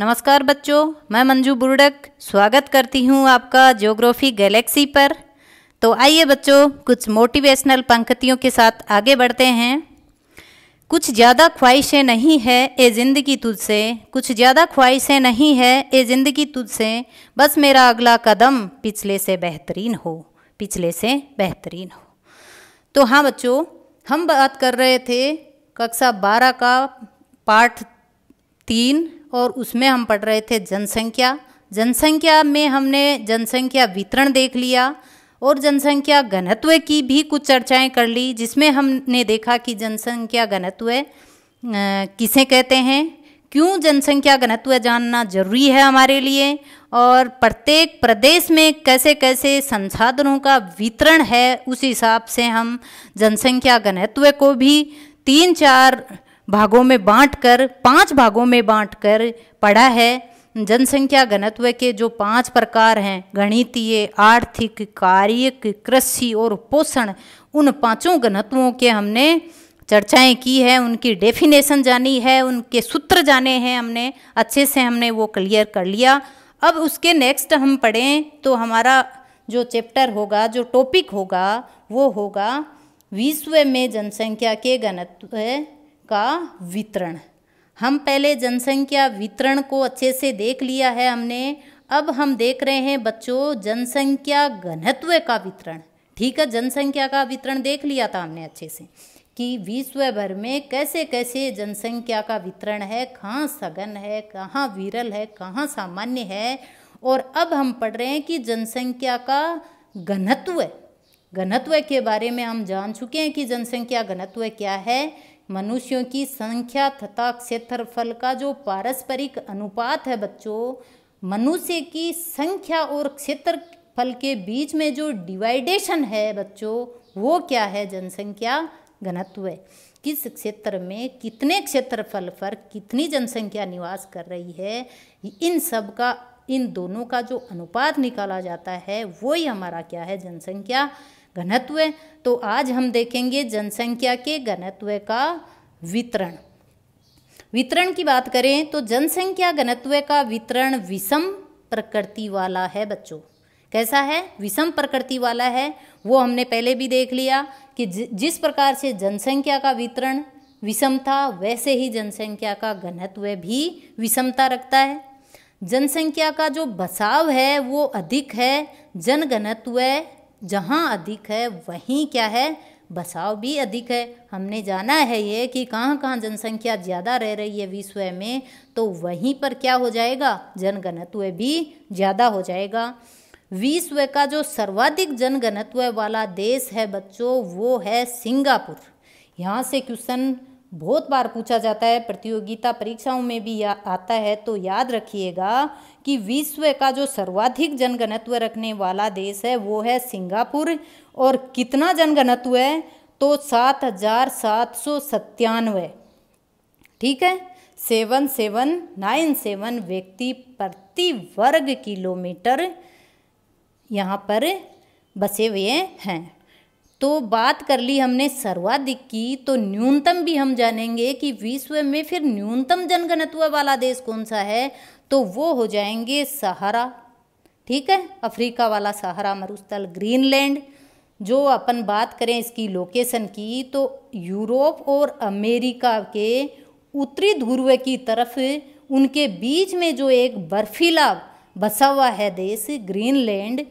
नमस्कार बच्चों मैं मंजू बुरडक स्वागत करती हूँ आपका ज्योग्राफी गैलेक्सी पर तो आइए बच्चों कुछ मोटिवेशनल पंक्तियों के साथ आगे बढ़ते हैं कुछ ज़्यादा ख्वाहिशें नहीं है ए ज़िंदगी तुझसे कुछ ज़्यादा ख्वाहिशें नहीं है ए ज़िंदगी तुझसे बस मेरा अगला कदम पिछले से बेहतरीन हो पिछले से बेहतरीन हो तो हाँ बच्चों हम बात कर रहे थे कक्षा बारह का पाठ तीन और उसमें हम पढ़ रहे थे जनसंख्या जनसंख्या में हमने जनसंख्या वितरण देख लिया और जनसंख्या घनत्व की भी कुछ चर्चाएं कर ली जिसमें हमने देखा कि जनसंख्या घनत्व किसे कहते हैं क्यों जनसंख्या घनत्व जानना जरूरी है हमारे लिए और प्रत्येक प्रदेश में कैसे कैसे संसाधनों का वितरण है उस हिसाब से हम जनसंख्या घनत्व को भी तीन चार भागों में बांटकर पांच भागों में बांटकर पढ़ा है जनसंख्या घनत्व के जो पांच प्रकार हैं गणितीय आर्थिक कार्य कृषि और पोषण उन पांचों घनत्वों के हमने चर्चाएं की है उनकी डेफिनेशन जानी है उनके सूत्र जाने हैं हमने अच्छे से हमने वो क्लियर कर लिया अब उसके नेक्स्ट हम पढ़ें तो हमारा जो चैप्टर होगा जो टॉपिक होगा वो होगा विश्व में जनसंख्या के घनत्व का वितरण हम पहले जनसंख्या वितरण को अच्छे से देख लिया है हमने अब हम देख रहे हैं बच्चों जनसंख्या घनत्व का वितरण ठीक है जनसंख्या का वितरण देख लिया था हमने अच्छे से कि विश्व भर में कैसे कैसे जनसंख्या का वितरण है कहाँ सघन है कहाँ विरल है कहाँ सामान्य है और अब हम पढ़ रहे हैं कि जनसंख्या का घनत्व घनत्व के बारे में हम जान चुके हैं कि जनसंख्या घनत्व क्या है मनुष्यों की संख्या तथा क्षेत्रफल का जो पारस्परिक अनुपात है बच्चों मनुष्य की संख्या और क्षेत्रफल के बीच में जो डिवाइडेशन है बच्चों वो क्या है जनसंख्या घनत्व किस क्षेत्र में कितने क्षेत्रफल पर कितनी जनसंख्या निवास कर रही है इन सब का इन दोनों का जो अनुपात निकाला जाता है वही हमारा क्या है जनसंख्या घनत्व तो आज हम देखेंगे जनसंख्या के घनत्व का वितरण वितरण की बात करें तो जनसंख्या घनत्व का वितरण विषम प्रकृति वाला है बच्चों कैसा है विषम प्रकृति वाला है वो हमने पहले भी देख लिया कि जिस प्रकार से जनसंख्या का वितरण विषम था वैसे ही जनसंख्या का घनत्व भी विषमता रखता है जनसंख्या का जो बसाव है वो अधिक है जनघनत्व जहाँ अधिक है वहीं क्या है बसाव भी अधिक है हमने जाना है ये कि कहाँ कहाँ जनसंख्या ज़्यादा रह रही है विश्व में तो वहीं पर क्या हो जाएगा जनघनत्व भी ज़्यादा हो जाएगा विश्व का जो सर्वाधिक जनघनत्व वाला देश है बच्चों वो है सिंगापुर यहाँ से क्वेश्चन बहुत बार पूछा जाता है प्रतियोगिता परीक्षाओं में भी या, आता है तो याद रखिएगा कि विश्व का जो सर्वाधिक जनगणत्व रखने वाला देश है वो है सिंगापुर और कितना जनगणत्व है तो सात हजार सात सौ सत्तानवे ठीक है सेवन सेवन नाइन सेवन व्यक्ति प्रति वर्ग किलोमीटर यहाँ पर बसे हुए हैं तो बात कर ली हमने सर्वाधिक की तो न्यूनतम भी हम जानेंगे कि विश्व में फिर न्यूनतम जनघनत्व वाला देश कौन सा है तो वो हो जाएंगे सहारा ठीक है अफ्रीका वाला सहारा मरुस्थल ग्रीनलैंड जो अपन बात करें इसकी लोकेशन की तो यूरोप और अमेरिका के उत्तरी ध्रुव की तरफ उनके बीच में जो एक बर्फीला बसा हुआ है देश ग्रीनलैंड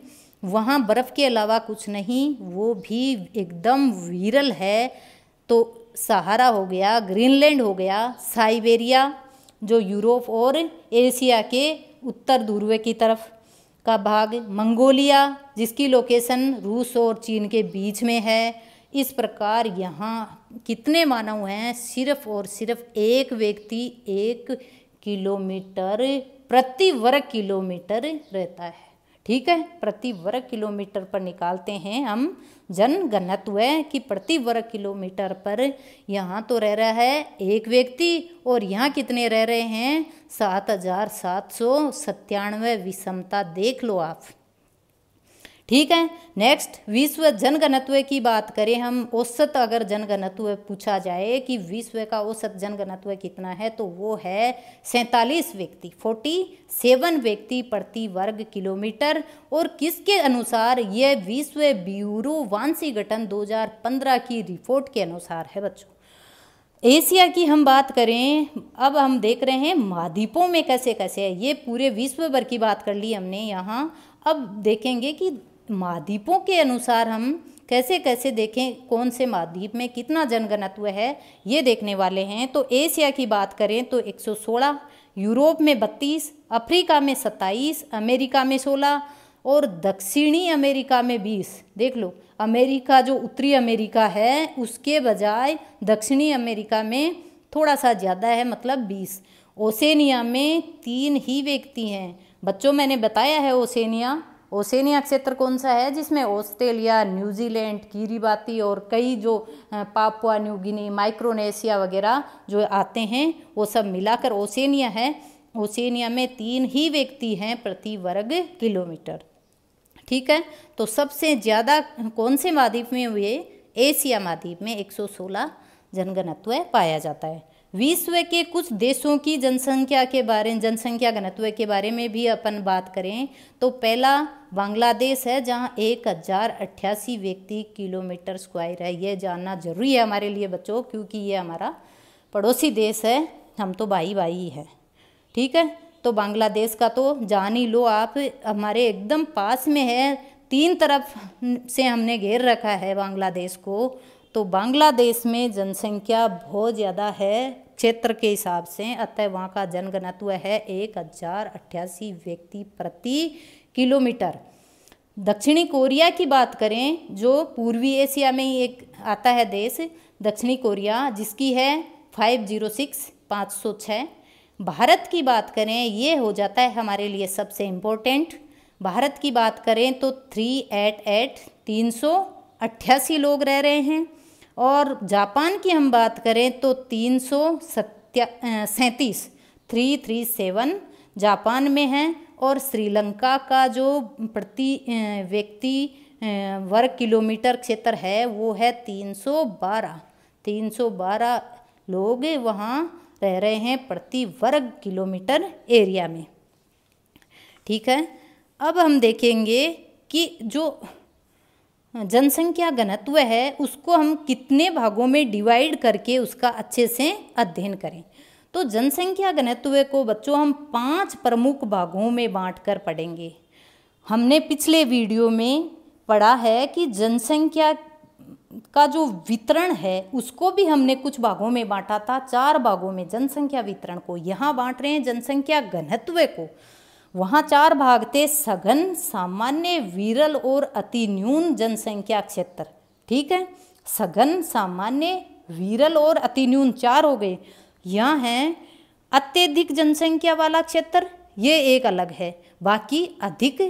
वहाँ बर्फ़ के अलावा कुछ नहीं वो भी एकदम विरल है तो सहारा हो गया ग्रीनलैंड हो गया साइबेरिया जो यूरोप और एशिया के उत्तर ध्रुव की तरफ का भाग मंगोलिया जिसकी लोकेशन रूस और चीन के बीच में है इस प्रकार यहाँ कितने मानव हैं सिर्फ और सिर्फ एक व्यक्ति एक किलोमीटर प्रति वर्ग किलोमीटर रहता है ठीक है प्रति वर्ग किलोमीटर पर निकालते हैं हम जन घनत्व कि प्रति वर्ग किलोमीटर पर यहाँ तो रह रहा है एक व्यक्ति और यहाँ कितने रह रहे हैं सात हजार सात सौ सत्तानवे विषमता देख लो आप ठीक है नेक्स्ट विश्व जनघनत्व की बात करें हम औसत अगर जनघनत्व पूछा जाए कि विश्व का औसत जनघनत्व कितना है तो वो है सैंतालीस व्यक्ति फोर्टी सेवन व्यक्ति प्रति वर्ग किलोमीटर और किसके अनुसार यह विश्व ब्यूरो वांसी गठन 2015 की रिपोर्ट के अनुसार है बच्चों एशिया की हम बात करें अब हम देख रहे हैं महाद्वीपों में कैसे कैसे है ये पूरे विश्व भर की बात कर ली हमने यहाँ अब देखेंगे कि महाद्वीपों के अनुसार हम कैसे कैसे देखें कौन से महाद्वीप में कितना जनगणत्व है ये देखने वाले हैं तो एशिया की बात करें तो 116 यूरोप में 32 अफ्रीका में 27 अमेरिका में 16 और दक्षिणी अमेरिका में 20 देख लो अमेरिका जो उत्तरी अमेरिका है उसके बजाय दक्षिणी अमेरिका में थोड़ा सा ज़्यादा है मतलब बीस ओसेनिया में तीन ही व्यक्ति हैं बच्चों मैंने बताया है ओसेनिया ओसेनिया क्षेत्र कौन सा है जिसमें ऑस्ट्रेलिया न्यूजीलैंड कीरीबाती और कई जो पापुआ न्यू गिनी माइक्रोनेशिया वगैरह जो आते हैं वो सब मिलाकर ओसेनिया है ओसेनिया में तीन ही व्यक्ति हैं प्रति वर्ग किलोमीटर ठीक है तो सबसे ज़्यादा कौन से महाद्वीप में हुए एशिया महाद्वीप में 116 जनगणत्व पाया जाता है विश्व के कुछ देशों की जनसंख्या के बारे जनसंख्या घनत्व के बारे में भी अपन बात करें तो पहला बांग्लादेश है जहां एक हज़ार अट्ठासी व्यक्ति किलोमीटर स्क्वायर है ये जानना जरूरी है हमारे लिए बच्चों क्योंकि ये हमारा पड़ोसी देश है हम तो भाई भाई है ठीक है तो बांग्लादेश का तो जान ही लो आप हमारे एकदम पास में है तीन तरफ से हमने घेर रखा है बांग्लादेश को तो बांग्लादेश में जनसंख्या बहुत ज़्यादा है क्षेत्र के हिसाब से अतः वहाँ का जनघनत्व है एक हजार अट्ठासी व्यक्ति प्रति किलोमीटर दक्षिणी कोरिया की बात करें जो पूर्वी एशिया में ही एक आता है देश दक्षिणी कोरिया जिसकी है फाइव जीरो सिक्स पाँच सौ छः भारत की बात करें ये हो जाता है हमारे लिए सबसे इम्पोर्टेंट भारत की बात करें तो थ्री एट एट तीन सौ अट्ठासी लोग रह रहे हैं और जापान की हम बात करें तो तीन सौ सत्या सैंतीस थ्री थ्री सेवन जापान में है और श्रीलंका का जो प्रति व्यक्ति वर्ग किलोमीटर क्षेत्र है वो है तीन सौ बारह तीन सौ बारह लोग वहाँ रह रहे हैं प्रति वर्ग किलोमीटर एरिया में ठीक है अब हम देखेंगे कि जो जनसंख्या घनत्व है उसको हम कितने भागों में डिवाइड करके उसका अच्छे से अध्ययन करें तो जनसंख्या घनत्व को बच्चों हम पांच प्रमुख भागों में बांट कर पढ़ेंगे हमने पिछले वीडियो में पढ़ा है कि जनसंख्या का जो वितरण है उसको भी हमने कुछ भागों में बांटा था चार भागों में जनसंख्या वितरण को यहाँ बांट रहे हैं जनसंख्या घनत्व को वहाँ चार भाग थे सघन सामान्य विरल और अति न्यून जनसंख्या क्षेत्र ठीक है सघन सामान्य विरल और अति न्यून चार हो गए यहाँ हैं अत्यधिक जनसंख्या वाला क्षेत्र ये एक अलग है बाकी अधिक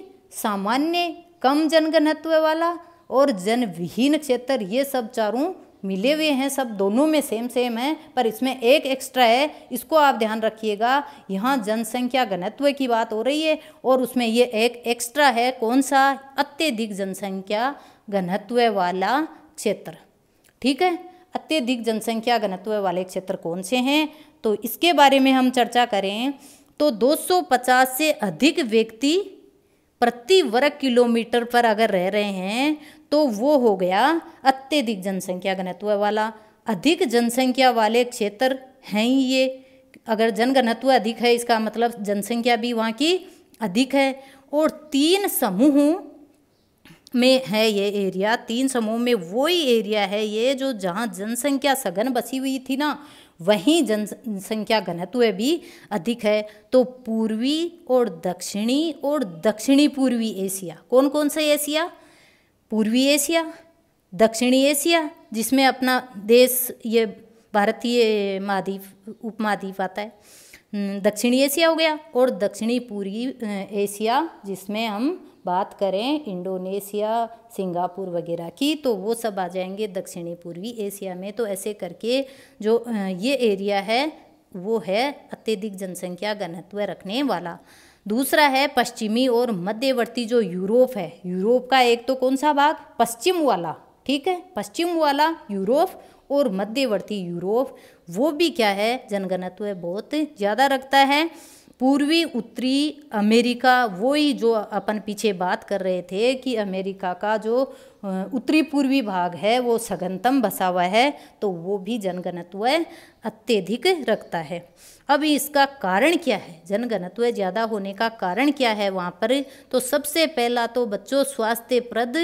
सामान्य कम जनगणत्व वाला और जनविहीन क्षेत्र ये सब चारों मिले हुए हैं सब दोनों में सेम सेम है पर इसमें एक एक्स्ट्रा है इसको आप ध्यान रखिएगा यहाँ जनसंख्या घनत्व की बात हो रही है और उसमें ये एक एक्स्ट्रा है कौन सा अत्यधिक जनसंख्या घनत्व वाला क्षेत्र ठीक है अत्यधिक जनसंख्या घनत्व वाले क्षेत्र कौन से हैं तो इसके बारे में हम चर्चा करें तो 250 से अधिक व्यक्ति प्रति वर्ग किलोमीटर पर अगर रह रहे हैं तो वो हो गया अत्यधिक जनसंख्या घनत्व वाला अधिक जनसंख्या वाले क्षेत्र हैं ही ये अगर जनघनत्व अधिक है इसका मतलब जनसंख्या भी वहाँ की अधिक है और तीन समूह में है ये एरिया तीन समूह में वही एरिया है ये जो जहाँ जनसंख्या सघन बसी हुई थी ना वहीं जनसंख्या घनत्व भी अधिक है तो पूर्वी और दक्षिणी और दक्षिणी पूर्वी एशिया कौन कौन से एशिया पूर्वी एशिया दक्षिणी एशिया जिसमें अपना देश ये भारतीय महाद्वीप उपमहाद्वीप आता है हम्म, दक्षिणी एशिया हो गया और दक्षिणी पूर्वी एशिया जिसमें हम बात करें इंडोनेशिया सिंगापुर वगैरह की तो वो सब आ जाएंगे दक्षिणी पूर्वी एशिया में तो ऐसे करके जो ये एरिया है वो है अत्यधिक जनसंख्या घनत्व रखने वाला दूसरा है पश्चिमी और मध्यवर्ती जो यूरोप है यूरोप का एक तो कौन सा भाग पश्चिम वाला ठीक है पश्चिम वाला यूरोप और मध्यवर्ती यूरोप वो भी क्या है जनगणत्व बहुत ज़्यादा रखता है पूर्वी उत्तरी अमेरिका वो ही जो अपन पीछे बात कर रहे थे कि अमेरिका का जो उत्तरी पूर्वी भाग है वो सघनतम बसा हुआ है तो वो भी जनगणत्व अत्यधिक रखता है अब इसका कारण क्या है जनघनत्व ज़्यादा होने का कारण क्या है वहाँ पर तो सबसे पहला तो बच्चों स्वास्थ्यप्रद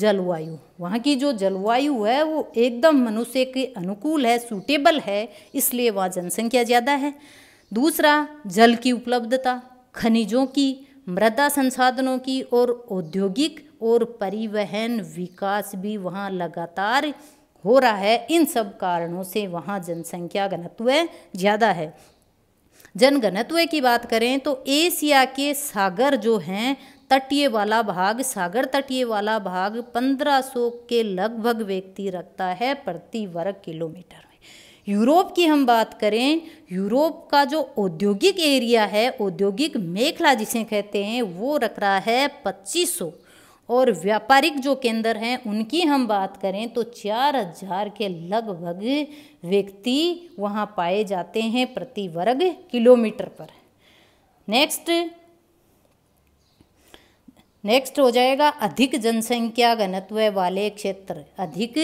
जलवायु वहाँ की जो जलवायु है वो एकदम मनुष्य के अनुकूल है सूटेबल है इसलिए वहाँ जनसंख्या ज़्यादा है दूसरा जल की उपलब्धता खनिजों की मृदा संसाधनों की और औद्योगिक और परिवहन विकास भी वहाँ लगातार हो रहा है इन सब कारणों से वहाँ जनसंख्या घनत्व ज़्यादा है जनगणत्व की बात करें तो एशिया के सागर जो हैं तटीय वाला भाग सागर तटीय वाला भाग 1500 के लगभग व्यक्ति रखता है प्रति वर्ग किलोमीटर में यूरोप की हम बात करें यूरोप का जो औद्योगिक एरिया है औद्योगिक मेखला जिसे कहते हैं वो रख रहा है 2500 और व्यापारिक जो केंद्र हैं उनकी हम बात करें तो चार हजार के लगभग व्यक्ति वहाँ पाए जाते हैं प्रति वर्ग किलोमीटर पर नेक्स्ट नेक्स्ट हो जाएगा अधिक जनसंख्या घनत्व वाले क्षेत्र अधिक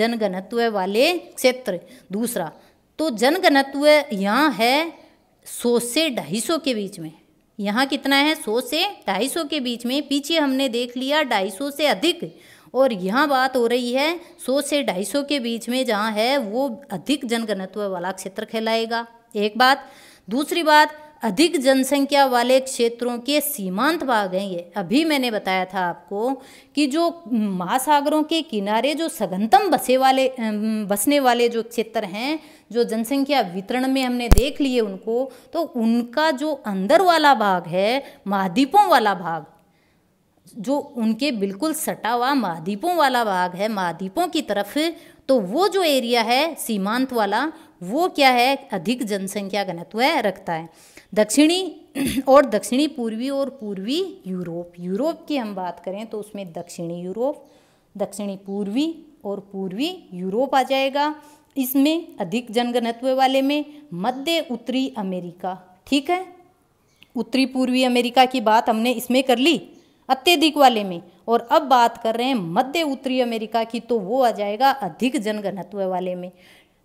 जनघनत्व वाले क्षेत्र दूसरा तो जनघनत्व यहाँ है सौ से ढाई सौ के बीच में यहाँ कितना है सौ से ढाई सौ के बीच में पीछे हमने देख लिया ढाई सौ से अधिक और यहाँ बात हो रही है सौ से ढाई सौ के बीच में जहाँ है वो अधिक जनगणत्व वाला क्षेत्र कहलाएगा एक बात दूसरी बात अधिक जनसंख्या वाले क्षेत्रों के सीमांत भाग हैं ये अभी मैंने बताया था आपको कि जो महासागरों के किनारे जो सघनतम बसे वाले बसने वाले जो क्षेत्र हैं जो जनसंख्या वितरण में हमने देख लिए उनको तो उनका जो अंदर वाला भाग है महाद्वीपों वाला भाग जो उनके बिल्कुल सटा हुआ महाद्वीपों वाला भाग है महाद्वीपों की तरफ तो वो जो एरिया है सीमांत वाला वो क्या है अधिक जनसंख्या घनत्व रखता है दक्षिणी और दक्षिणी पूर्वी और पूर्वी यूरोप यूरोप की हम बात करें तो उसमें दक्षिणी यूरोप दक्षिणी पूर्वी और पूर्वी यूरोप आ जाएगा इसमें अधिक जनघनत्व वाले में मध्य उत्तरी अमेरिका ठीक है उत्तरी पूर्वी अमेरिका की बात हमने इसमें कर ली अत्यधिक वाले में और अब बात कर रहे हैं मध्य उत्तरी अमेरिका की तो वो आ जाएगा अधिक जनघनत्व वाले में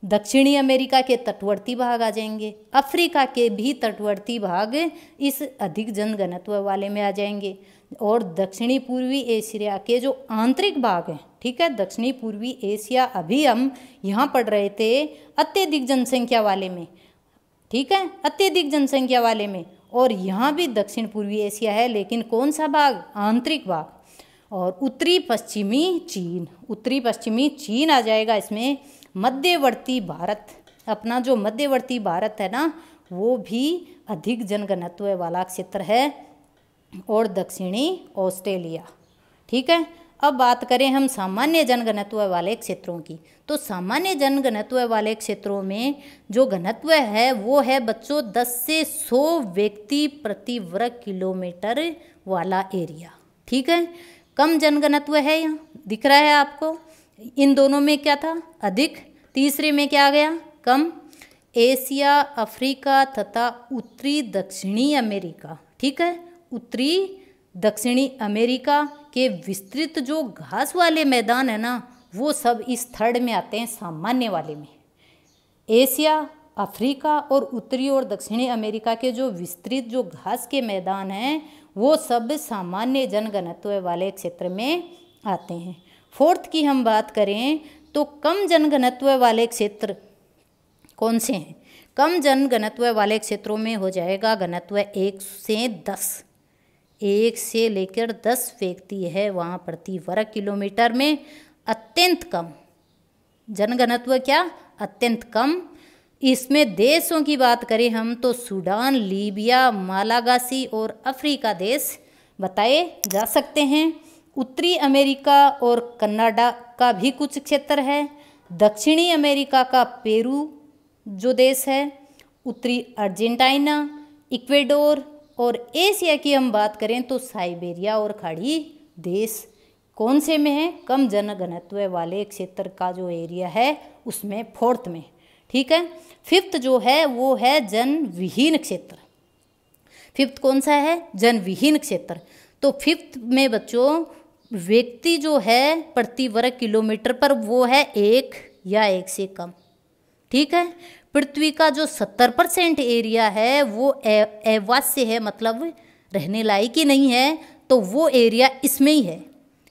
दक्षिणी अमेरिका के तटवर्ती भाग आ जाएंगे अफ्रीका के भी तटवर्ती भाग इस अधिक जनघनत्व वाले में आ जाएंगे और दक्षिणी पूर्वी एशिया के जो आंतरिक भाग हैं ठीक है दक्षिणी पूर्वी एशिया अभी हम यहाँ पढ़ रहे थे अत्यधिक जनसंख्या वाले में ठीक है अत्यधिक जनसंख्या वाले में और यहाँ भी दक्षिण पूर्वी एशिया है लेकिन कौन सा भाग आंतरिक भाग और उत्तरी पश्चिमी चीन उत्तरी पश्चिमी चीन आ जाएगा इसमें मध्यवर्ती भारत अपना जो मध्यवर्ती भारत है ना वो भी अधिक जनघनत्व वाला क्षेत्र है और दक्षिणी ऑस्ट्रेलिया ठीक है अब बात करें हम सामान्य जनघनत्व वाले क्षेत्रों की तो सामान्य जनघनत्व वाले क्षेत्रों में जो घनत्व है वो है बच्चों 10 से 100 व्यक्ति प्रति वर्ग किलोमीटर वाला एरिया ठीक है कम जनघनत्व है यहाँ दिख रहा है आपको इन दोनों में क्या था अधिक तीसरे में क्या आ गया कम एशिया अफ्रीका तथा उत्तरी दक्षिणी अमेरिका ठीक है उत्तरी दक्षिणी अमेरिका के विस्तृत जो घास वाले मैदान है ना वो सब इस थर्ड में आते हैं सामान्य वाले में एशिया अफ्रीका और उत्तरी और दक्षिणी अमेरिका के जो विस्तृत जो घास के मैदान हैं वो सब सामान्य जनगणत्व वाले क्षेत्र में आते हैं फोर्थ की हम बात करें तो कम जनघनत्व वाले क्षेत्र कौन से हैं कम जनघनत्व वाले क्षेत्रों में हो जाएगा घनत्व एक से दस एक से लेकर दस व्यक्ति है वहाँ प्रति वर्ग किलोमीटर में अत्यंत कम जनघनत्व क्या अत्यंत कम इसमें देशों की बात करें हम तो सूडान लीबिया मालागासी और अफ्रीका देश बताए जा सकते हैं उत्तरी अमेरिका और कनाडा का भी कुछ क्षेत्र है दक्षिणी अमेरिका का पेरू जो देश है उत्तरी अर्जेंटाइना इक्वेडोर और एशिया की हम बात करें तो साइबेरिया और खाड़ी देश कौन से में है कम घनत्व वाले क्षेत्र का जो एरिया है उसमें फोर्थ में ठीक है फिफ्थ जो है वो है जन विहीन क्षेत्र फिफ्थ कौन सा है जन विहीन क्षेत्र तो फिफ्थ में बच्चों व्यक्ति जो है प्रति वर्ग किलोमीटर पर वो है एक या एक से कम ठीक है पृथ्वी का जो सत्तर परसेंट एरिया है वो अवास्य है मतलब रहने लायक ही नहीं है तो वो एरिया इसमें ही है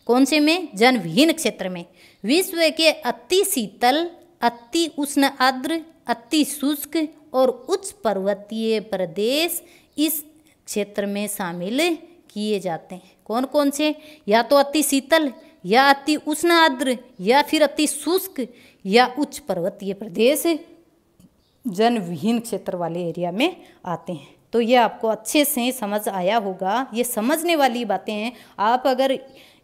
कौन से में जनविहीन क्षेत्र में विश्व के अति शीतल अति उष्ण आद्र अति शुष्क और उच्च पर्वतीय प्रदेश इस क्षेत्र में शामिल किए जाते हैं कौन कौन से या तो अति शीतल या अति उष्ण आद्र या फिर अति शुष्क या उच्च पर्वतीय प्रदेश जनविहीन क्षेत्र वाले एरिया में आते हैं तो ये आपको अच्छे से समझ आया होगा ये समझने वाली बातें हैं आप अगर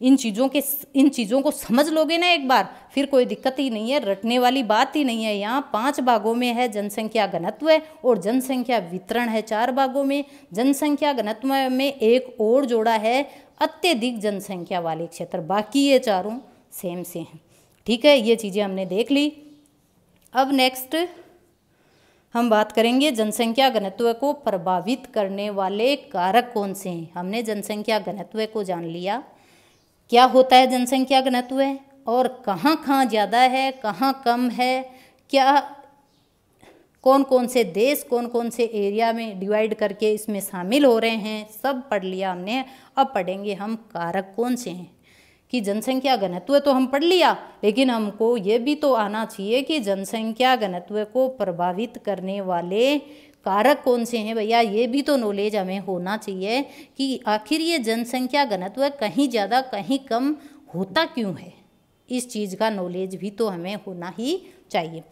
इन चीज़ों के इन चीज़ों को समझ लोगे ना एक बार फिर कोई दिक्कत ही नहीं है रटने वाली बात ही नहीं है यहाँ पांच भागों में है जनसंख्या घनत्व और जनसंख्या वितरण है चार भागों में जनसंख्या घनत्व में एक और जोड़ा है अत्यधिक जनसंख्या वाले क्षेत्र बाकी ये चारों सेम से हैं ठीक है ये चीज़ें हमने देख ली अब नेक्स्ट हम बात करेंगे जनसंख्या घनत्व को प्रभावित करने वाले कारक कौन से हैं हमने जनसंख्या घनत्व को जान लिया क्या होता है जनसंख्या घनत्व और कहाँ कहाँ ज़्यादा है कहाँ कम है क्या कौन कौन से देश कौन कौन से एरिया में डिवाइड करके इसमें शामिल हो रहे हैं सब पढ़ लिया हमने अब पढ़ेंगे हम कारक कौन से हैं कि जनसंख्या घनत्व तो हम पढ़ लिया लेकिन हमको ये भी तो आना चाहिए कि जनसंख्या घनत्व को प्रभावित करने वाले कारक कौन से हैं भैया ये भी तो नॉलेज हमें होना चाहिए कि आखिर ये जनसंख्या घनत्व कहीं ज़्यादा कहीं कम होता क्यों है इस चीज़ का नॉलेज भी तो हमें होना ही चाहिए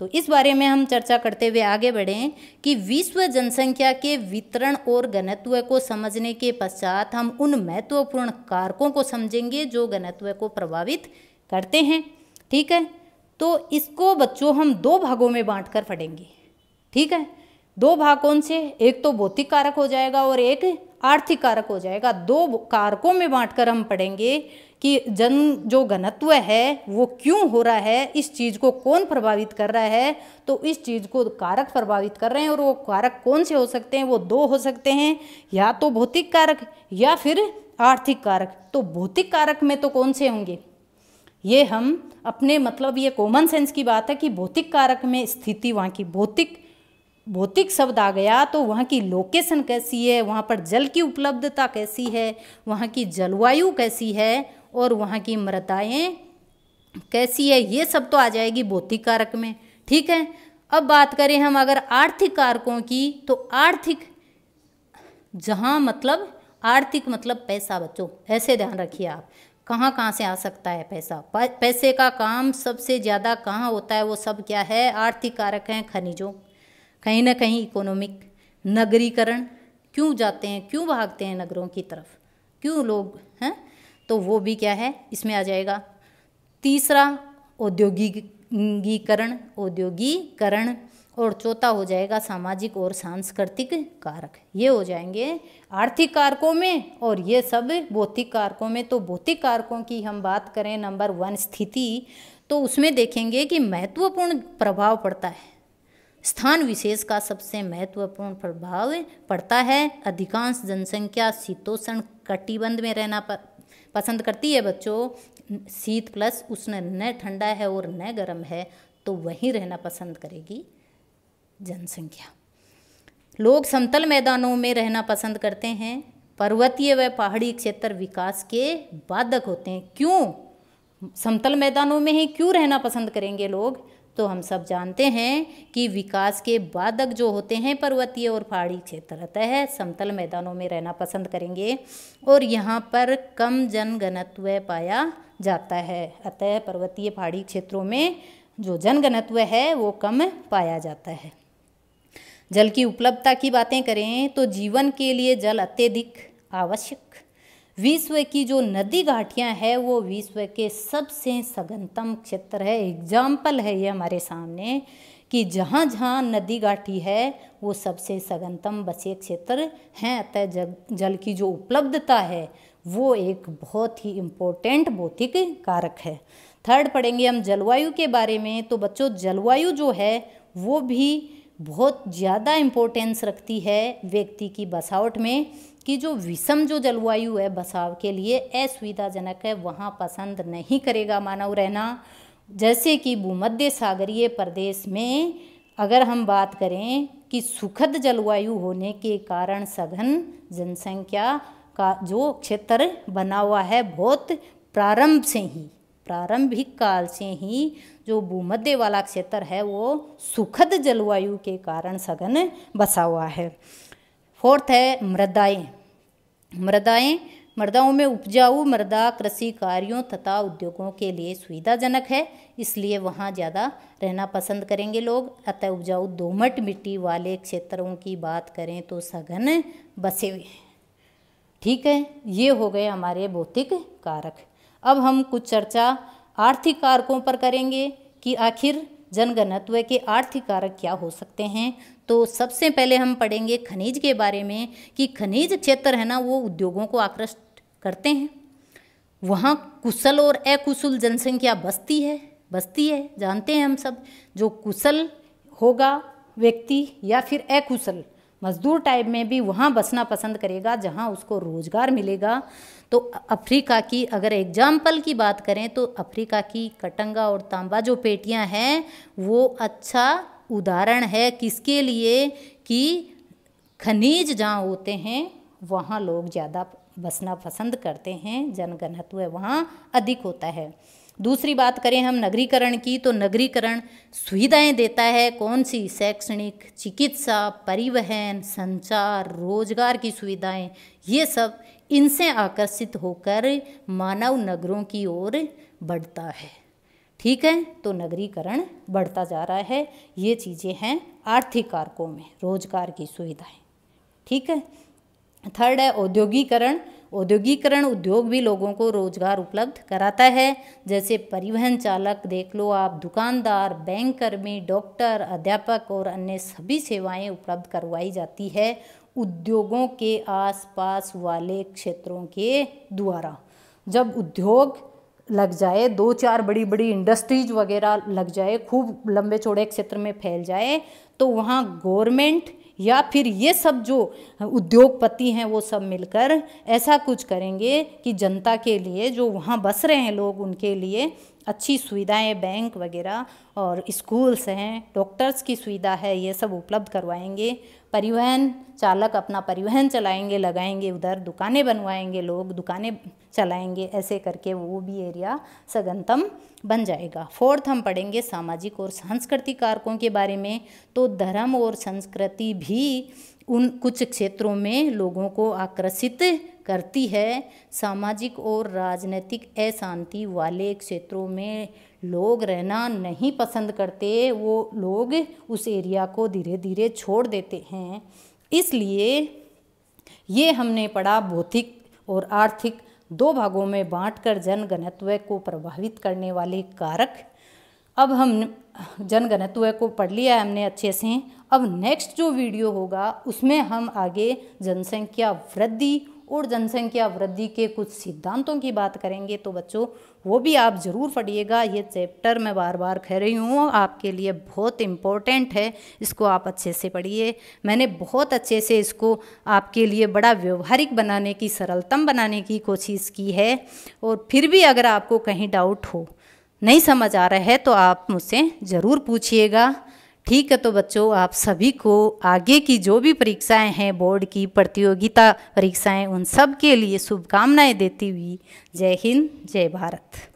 तो इस बारे में हम चर्चा करते हुए आगे बढ़ें कि विश्व जनसंख्या के वितरण और घनत्व को समझने के पश्चात हम उन महत्वपूर्ण कारकों को समझेंगे जो घनत्व को प्रभावित करते हैं ठीक है तो इसको बच्चों हम दो भागों में बांट कर पढ़ेंगे ठीक है दो भाग कौन से एक तो भौतिक कारक हो जाएगा और एक आर्थिक कारक हो जाएगा दो कारकों में बांटकर हम पढ़ेंगे कि जन जो घनत्व है वो क्यों हो रहा है इस चीज़ को कौन प्रभावित कर रहा है तो इस चीज़ को कारक प्रभावित कर रहे हैं और वो कारक कौन से हो सकते हैं वो दो हो सकते हैं या तो भौतिक कारक या फिर आर्थिक कारक तो भौतिक कारक में तो कौन से होंगे ये हम अपने मतलब ये कॉमन सेंस की बात है कि भौतिक कारक में स्थिति वहाँ की भौतिक भौतिक शब्द आ गया तो वहाँ की लोकेशन कैसी है वहाँ पर जल की उपलब्धता कैसी है वहाँ की जलवायु कैसी है और वहाँ की मृताएँ कैसी है ये सब तो आ जाएगी भौतिक कारक में ठीक है अब बात करें हम अगर आर्थिक कारकों की तो आर्थिक जहाँ मतलब आर्थिक मतलब पैसा बच्चों ऐसे ध्यान रखिए आप कहाँ कहाँ से आ सकता है पैसा पैसे का काम सबसे ज़्यादा कहाँ होता है वो सब क्या है आर्थिक कारक हैं खनिजों कहीं ना कहीं इकोनॉमिक नगरीकरण क्यों जाते हैं क्यों भागते हैं नगरों की तरफ क्यों लोग हैं तो वो भी क्या है इसमें आ जाएगा तीसरा औद्योगिकीकरण औद्योगिकरण और चौथा हो जाएगा सामाजिक और सांस्कृतिक कारक ये हो जाएंगे आर्थिक कारकों में और ये सब भौतिक कारकों में तो भौतिक कारकों की हम बात करें नंबर वन स्थिति तो उसमें देखेंगे कि महत्वपूर्ण प्रभाव पड़ता है स्थान विशेष का सबसे महत्वपूर्ण प्रभाव पड़ता है अधिकांश जनसंख्या शीतोषण कटिबंध में रहना पसंद करती है बच्चों शीत प्लस उसने न ठंडा है और न गर्म है तो वहीं रहना पसंद करेगी जनसंख्या लोग समतल मैदानों में रहना पसंद करते हैं पर्वतीय व पहाड़ी क्षेत्र विकास के बाधक होते हैं क्यों समतल मैदानों में ही क्यों रहना पसंद करेंगे लोग तो हम सब जानते हैं कि विकास के बाधक जो होते हैं पर्वतीय और पहाड़ी क्षेत्र अतः समतल मैदानों में रहना पसंद करेंगे और यहाँ पर कम जनगणत्व पाया जाता है अतः पर्वतीय पहाड़ी क्षेत्रों में जो घनत्व है वो कम पाया जाता है जल की उपलब्धता की बातें करें तो जीवन के लिए जल अत्यधिक आवश्यक विश्व की जो नदी घाटियाँ है वो विश्व के सबसे सघनतम क्षेत्र है एग्जाम्पल है ये हमारे सामने कि जहाँ जहाँ नदी घाटी है वो सबसे सघनतम बसे क्षेत्र हैं अतः जल जल की जो उपलब्धता है वो एक बहुत ही इम्पोर्टेंट भौतिक कारक है थर्ड पढ़ेंगे हम जलवायु के बारे में तो बच्चों जलवायु जो है वो भी बहुत ज़्यादा इम्पोर्टेंस रखती है व्यक्ति की बसावट में कि जो विषम जो जलवायु है बसाव के लिए असुविधाजनक है वहाँ पसंद नहीं करेगा मानव रहना जैसे कि भूमध्य सागरीय प्रदेश में अगर हम बात करें कि सुखद जलवायु होने के कारण सघन जनसंख्या का जो क्षेत्र बना हुआ है बहुत प्रारंभ से ही प्रारंभिक काल से ही जो भूमध्य वाला क्षेत्र है वो सुखद जलवायु के कारण सघन बसा हुआ है फोर्थ है मृदाएँ मृदाएँ मृदाओं में उपजाऊ मृदा कृषि कार्यों तथा उद्योगों के लिए सुविधाजनक है इसलिए वहाँ ज़्यादा रहना पसंद करेंगे लोग अतः उपजाऊ दोमट मिट्टी वाले क्षेत्रों की बात करें तो सघन बसे हुए ठीक है ये हो गए हमारे भौतिक कारक अब हम कुछ चर्चा आर्थिक कारकों पर करेंगे कि आखिर जनघनत्व के आर्थिक कारक क्या हो सकते हैं तो सबसे पहले हम पढ़ेंगे खनिज के बारे में कि खनिज क्षेत्र है ना वो उद्योगों को आकृष्ट करते हैं वहाँ कुशल और अकुशल जनसंख्या बसती है बसती है जानते हैं हम सब जो कुशल होगा व्यक्ति या फिर अकुशल मजदूर टाइप में भी वहाँ बसना पसंद करेगा जहाँ उसको रोज़गार मिलेगा तो अफ्रीका की अगर एग्जाम्पल की बात करें तो अफ्रीका की कटंगा और तांबा जो पेटियाँ हैं वो अच्छा उदाहरण है किसके लिए कि खनिज जहाँ होते हैं वहाँ लोग ज़्यादा बसना पसंद करते हैं है वहाँ अधिक होता है दूसरी बात करें हम नगरीकरण की तो नगरीकरण सुविधाएं देता है कौन सी शैक्षणिक चिकित्सा परिवहन संचार रोजगार की सुविधाएं ये सब इनसे आकर्षित होकर मानव नगरों की ओर बढ़ता है ठीक है तो नगरीकरण बढ़ता जा रहा है ये चीज़ें हैं आर्थिक कारकों में रोजगार की सुविधाएं ठीक है थर्ड है औद्योगिकरण औद्योगिकरण उद्योग भी लोगों को रोजगार उपलब्ध कराता है जैसे परिवहन चालक देख लो आप दुकानदार बैंक कर्मी डॉक्टर अध्यापक और अन्य सभी सेवाएं उपलब्ध करवाई जाती है उद्योगों के आसपास वाले क्षेत्रों के द्वारा जब उद्योग लग जाए दो चार बड़ी बड़ी इंडस्ट्रीज वगैरह लग जाए खूब लंबे चौड़े क्षेत्र में फैल जाए तो वहाँ गवर्नमेंट या फिर ये सब जो उद्योगपति हैं वो सब मिलकर ऐसा कुछ करेंगे कि जनता के लिए जो वहाँ बस रहे हैं लोग उनके लिए अच्छी सुविधाएं बैंक वगैरह और स्कूल्स हैं डॉक्टर्स की सुविधा है ये सब उपलब्ध करवाएंगे परिवहन चालक अपना परिवहन चलाएंगे लगाएंगे उधर दुकानें बनवाएंगे लोग दुकानें चलाएंगे ऐसे करके वो भी एरिया सघनतम बन जाएगा फोर्थ हम पढ़ेंगे सामाजिक और सांस्कृतिक कारकों के बारे में तो धर्म और संस्कृति भी उन कुछ क्षेत्रों में लोगों को आकर्षित करती है सामाजिक और राजनीतिक अशांति वाले क्षेत्रों में लोग रहना नहीं पसंद करते वो लोग उस एरिया को धीरे धीरे छोड़ देते हैं इसलिए ये हमने पढ़ा भौतिक और आर्थिक दो भागों में बांटकर घनत्व को प्रभावित करने वाले कारक अब हम घनत्व को पढ़ लिया है हमने अच्छे से अब नेक्स्ट जो वीडियो होगा उसमें हम आगे जनसंख्या वृद्धि और जनसंख्या वृद्धि के कुछ सिद्धांतों की बात करेंगे तो बच्चों वो भी आप ज़रूर पढ़िएगा ये चैप्टर मैं बार बार कह रही हूँ आपके लिए बहुत इम्पोर्टेंट है इसको आप अच्छे से पढ़िए मैंने बहुत अच्छे से इसको आपके लिए बड़ा व्यवहारिक बनाने की सरलतम बनाने की कोशिश की है और फिर भी अगर आपको कहीं डाउट हो नहीं समझ आ रहा है तो आप मुझसे ज़रूर पूछिएगा ठीक है तो बच्चों आप सभी को आगे की जो भी परीक्षाएं हैं बोर्ड की प्रतियोगिता परीक्षाएं उन सब के लिए शुभकामनाएं देती हुई जय हिंद जय भारत